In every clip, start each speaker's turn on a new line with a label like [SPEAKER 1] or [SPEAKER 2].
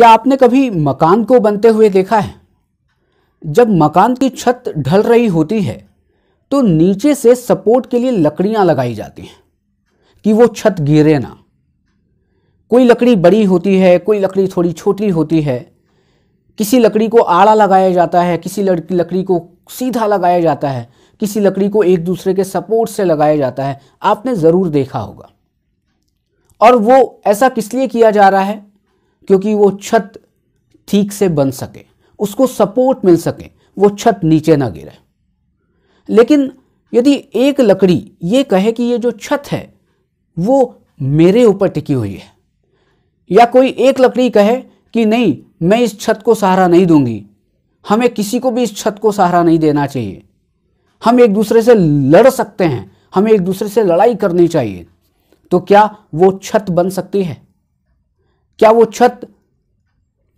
[SPEAKER 1] क्या आपने कभी मकान को बनते हुए देखा है जब मकान की छत ढल रही होती है तो नीचे से सपोर्ट के लिए लकड़ियाँ लगाई जाती हैं कि वो छत गिरे ना कोई लकड़ी बड़ी होती है कोई लकड़ी थोड़ी छोटी होती है किसी लकड़ी को आड़ा लगाया जाता है किसी लकड़ी को सीधा लगाया जाता है किसी लकड़ी को एक दूसरे के सपोर्ट से लगाया जाता है आपने ज़रूर देखा होगा और वो ऐसा किस लिए किया जा रहा है क्योंकि वो छत ठीक से बन सके उसको सपोर्ट मिल सके वो छत नीचे ना गिरे लेकिन यदि एक लकड़ी ये कहे कि ये जो छत है वो मेरे ऊपर टिकी हुई है या कोई एक लकड़ी कहे कि नहीं मैं इस छत को सहारा नहीं दूंगी हमें किसी को भी इस छत को सहारा नहीं देना चाहिए हम एक दूसरे से लड़ सकते हैं हमें एक दूसरे से लड़ाई करनी चाहिए तो क्या वो छत बन सकती है क्या वो छत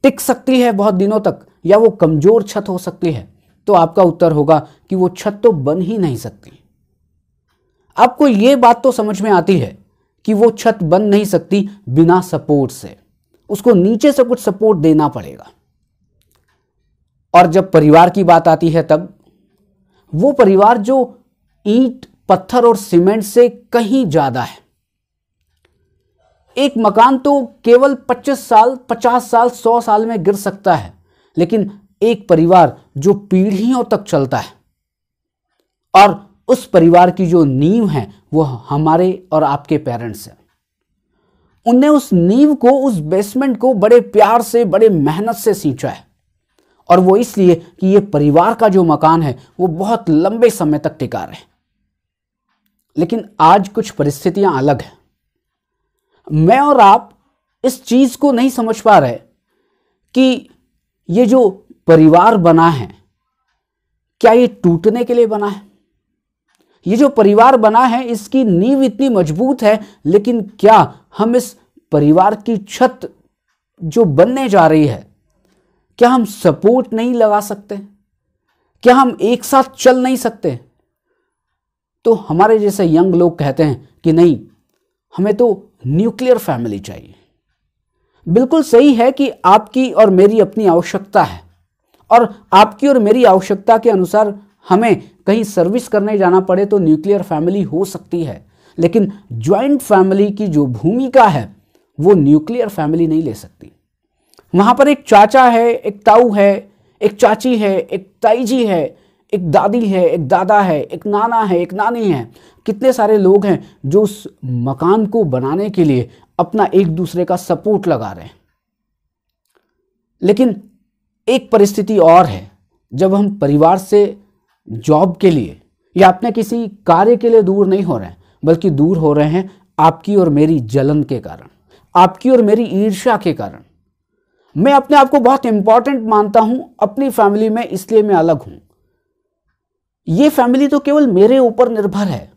[SPEAKER 1] टिक सकती है बहुत दिनों तक या वो कमज़ोर छत हो सकती है तो आपका उत्तर होगा कि वो छत तो बन ही नहीं सकती आपको ये बात तो समझ में आती है कि वो छत बन नहीं सकती बिना सपोर्ट से उसको नीचे से कुछ सपोर्ट देना पड़ेगा और जब परिवार की बात आती है तब वो परिवार जो ईंट पत्थर और सीमेंट से कहीं ज़्यादा है एक मकान तो केवल 25 साल 50 साल 100 साल में गिर सकता है लेकिन एक परिवार जो पीढ़ियों तक चलता है और उस परिवार की जो नींव है वो हमारे और आपके पेरेंट्स हैं उनने उस नींव को उस बेसमेंट को बड़े प्यार से बड़े मेहनत से सींचा है और वो इसलिए कि ये परिवार का जो मकान है वो बहुत लंबे समय तक टिका रहे लेकिन आज कुछ परिस्थितियां अलग हैं मैं और आप इस चीज़ को नहीं समझ पा रहे कि ये जो परिवार बना है क्या ये टूटने के लिए बना है ये जो परिवार बना है इसकी नींव इतनी मजबूत है लेकिन क्या हम इस परिवार की छत जो बनने जा रही है क्या हम सपोर्ट नहीं लगा सकते क्या हम एक साथ चल नहीं सकते तो हमारे जैसे यंग लोग कहते हैं कि नहीं हमें तो न्यूक्लियर फैमिली चाहिए बिल्कुल सही है कि आपकी और मेरी अपनी आवश्यकता है और आपकी और मेरी आवश्यकता के अनुसार हमें कहीं सर्विस करने जाना पड़े तो न्यूक्लियर फैमिली हो सकती है लेकिन ज्वाइंट फैमिली की जो भूमिका है वो न्यूक्लियर फैमिली नहीं ले सकती वहाँ पर एक चाचा है एक ताऊ है एक चाची है एक ताई जी है एक दादी है एक दादा है एक नाना है एक नानी है कितने सारे लोग हैं जो उस मकान को बनाने के लिए अपना एक दूसरे का सपोर्ट लगा रहे हैं लेकिन एक परिस्थिति और है जब हम परिवार से जॉब के लिए या अपने किसी कार्य के लिए दूर नहीं हो रहे हैं बल्कि दूर हो रहे हैं आपकी और मेरी जलन के कारण आपकी और मेरी ईर्ष्या के कारण मैं अपने आप को बहुत इंपॉर्टेंट मानता हूं अपनी फैमिली में इसलिए मैं अलग हूं ये फैमिली तो केवल मेरे ऊपर निर्भर है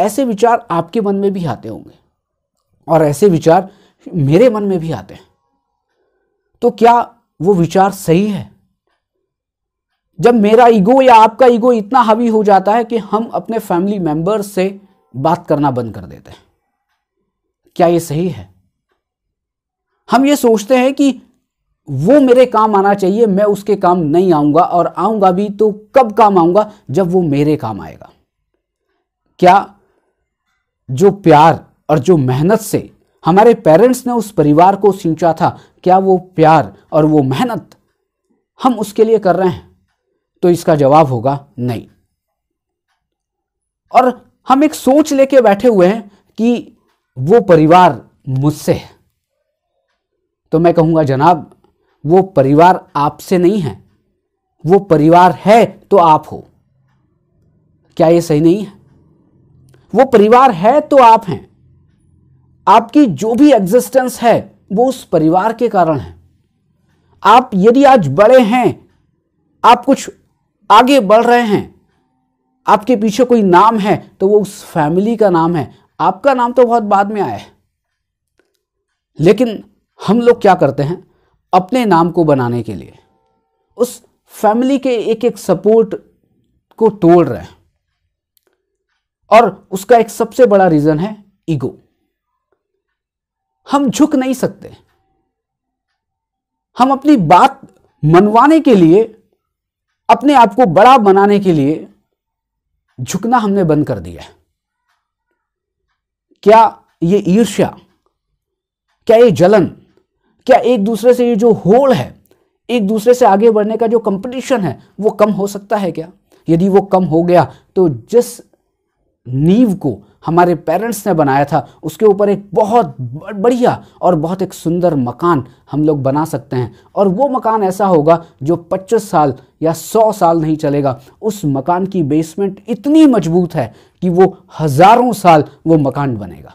[SPEAKER 1] ऐसे विचार आपके मन में भी आते होंगे और ऐसे विचार मेरे मन में भी आते हैं तो क्या वो विचार सही है जब मेरा ईगो या आपका ईगो इतना हावी हो जाता है कि हम अपने फैमिली मेंबर्स से बात करना बंद कर देते हैं क्या ये सही है हम ये सोचते हैं कि वो मेरे काम आना चाहिए मैं उसके काम नहीं आऊंगा और आऊंगा भी तो कब काम आऊंगा जब वो मेरे काम आएगा क्या जो प्यार और जो मेहनत से हमारे पेरेंट्स ने उस परिवार को सींचा था क्या वो प्यार और वो मेहनत हम उसके लिए कर रहे हैं तो इसका जवाब होगा नहीं और हम एक सोच लेके बैठे हुए हैं कि वो परिवार मुझसे है तो मैं कहूंगा जनाब वो परिवार आपसे नहीं है वो परिवार है तो आप हो क्या ये सही नहीं है वो परिवार है तो आप हैं आपकी जो भी एग्जिस्टेंस है वो उस परिवार के कारण है आप यदि आज बड़े हैं आप कुछ आगे बढ़ रहे हैं आपके पीछे कोई नाम है तो वो उस फैमिली का नाम है आपका नाम तो बहुत बाद में आया है लेकिन हम लोग क्या करते हैं अपने नाम को बनाने के लिए उस फैमिली के एक एक सपोर्ट को तोड़ रहे हैं और उसका एक सबसे बड़ा रीज़न है ईगो हम झुक नहीं सकते हम अपनी बात मनवाने के लिए अपने आप को बड़ा बनाने के लिए झुकना हमने बंद कर दिया है क्या ये ईर्ष्या क्या ये जलन क्या एक दूसरे से ये जो होल है एक दूसरे से आगे बढ़ने का जो कंपटीशन है वो कम हो सकता है क्या यदि वो कम हो गया तो जिस नींव को हमारे पेरेंट्स ने बनाया था उसके ऊपर एक बहुत बढ़िया और बहुत एक सुंदर मकान हम लोग बना सकते हैं और वो मकान ऐसा होगा जो 25 साल या 100 साल नहीं चलेगा उस मकान की बेसमेंट इतनी मजबूत है कि वो हज़ारों साल वो मकान बनेगा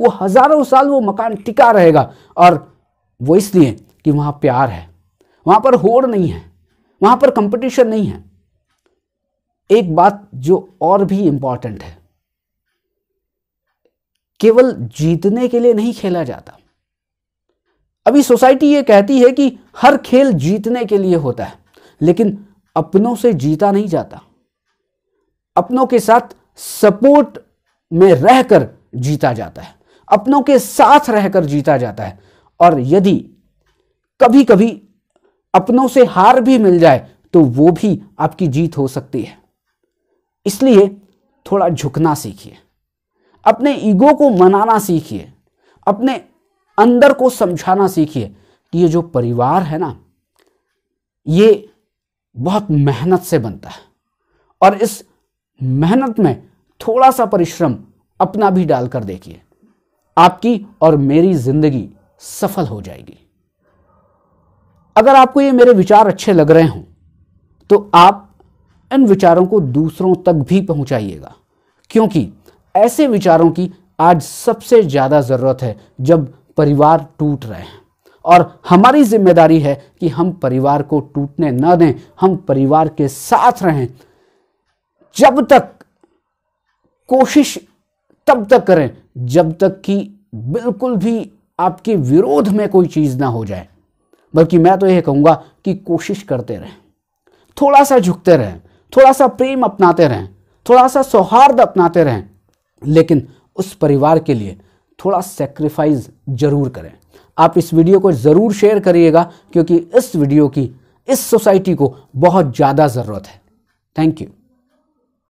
[SPEAKER 1] वो हज़ारों साल वो मकान टिका रहेगा और वो इसलिए कि वहां प्यार है वहां पर होड़ नहीं है वहां पर कंपटीशन नहीं है एक बात जो और भी इंपॉर्टेंट है केवल जीतने के लिए नहीं खेला जाता अभी सोसाइटी ये कहती है कि हर खेल जीतने के लिए होता है लेकिन अपनों से जीता नहीं जाता अपनों के साथ सपोर्ट में रहकर जीता जाता है अपनों के साथ रहकर जीता जाता है और यदि कभी कभी अपनों से हार भी मिल जाए तो वो भी आपकी जीत हो सकती है इसलिए थोड़ा झुकना सीखिए अपने ईगो को मनाना सीखिए अपने अंदर को समझाना सीखिए कि ये जो परिवार है ना ये बहुत मेहनत से बनता है और इस मेहनत में थोड़ा सा परिश्रम अपना भी डालकर देखिए आपकी और मेरी जिंदगी सफल हो जाएगी अगर आपको ये मेरे विचार अच्छे लग रहे हों तो आप इन विचारों को दूसरों तक भी पहुंचाइएगा क्योंकि ऐसे विचारों की आज सबसे ज़्यादा ज़रूरत है जब परिवार टूट रहे हैं और हमारी जिम्मेदारी है कि हम परिवार को टूटने न दें हम परिवार के साथ रहें जब तक कोशिश तब तक करें जब तक कि बिल्कुल भी आपके विरोध में कोई चीज़ ना हो जाए बल्कि मैं तो यह कहूंगा कि कोशिश करते रहें थोड़ा सा झुकते रहें थोड़ा सा प्रेम अपनाते रहें थोड़ा सा सौहार्द अपनाते रहें लेकिन उस परिवार के लिए थोड़ा सेक्रीफाइस ज़रूर करें आप इस वीडियो को ज़रूर शेयर करिएगा क्योंकि इस वीडियो की इस सोसाइटी को बहुत ज़्यादा ज़रूरत है थैंक यू